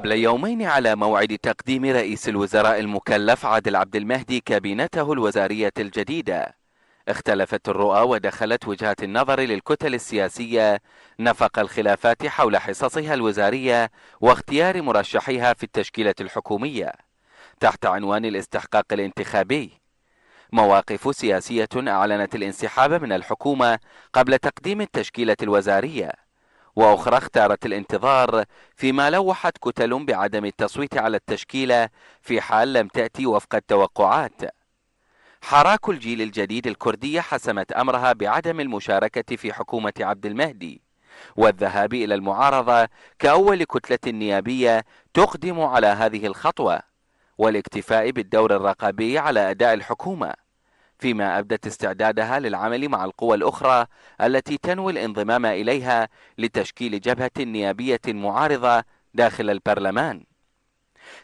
قبل يومين على موعد تقديم رئيس الوزراء المكلف عادل عبد المهدي كابينته الوزارية الجديدة اختلفت الرؤى ودخلت وجهات النظر للكتل السياسية نفق الخلافات حول حصصها الوزارية واختيار مرشحيها في التشكيلة الحكومية تحت عنوان الاستحقاق الانتخابي مواقف سياسية أعلنت الانسحاب من الحكومة قبل تقديم التشكيلة الوزارية وأخرى اختارت الانتظار فيما لوحت كتل بعدم التصويت على التشكيلة في حال لم تأتي وفق التوقعات حراك الجيل الجديد الكردية حسمت أمرها بعدم المشاركة في حكومة عبد المهدي والذهاب إلى المعارضة كأول كتلة نيابية تقدم على هذه الخطوة والاكتفاء بالدور الرقابي على أداء الحكومة فيما أبدت استعدادها للعمل مع القوى الأخرى التي تنوي الانضمام إليها لتشكيل جبهة نيابية معارضة داخل البرلمان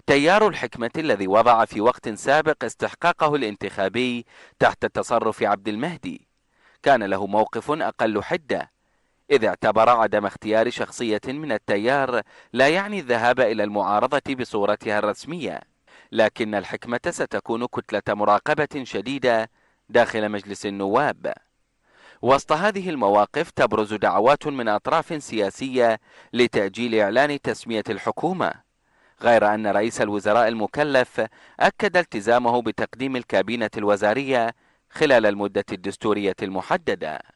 تيار الحكمة الذي وضع في وقت سابق استحقاقه الانتخابي تحت تصرف عبد المهدي كان له موقف أقل حدة إذ اعتبر عدم اختيار شخصية من التيار لا يعني الذهاب إلى المعارضة بصورتها الرسمية لكن الحكمة ستكون كتلة مراقبة شديدة داخل مجلس النواب وسط هذه المواقف تبرز دعوات من أطراف سياسية لتأجيل إعلان تسمية الحكومة غير أن رئيس الوزراء المكلف أكد التزامه بتقديم الكابينة الوزارية خلال المدة الدستورية المحددة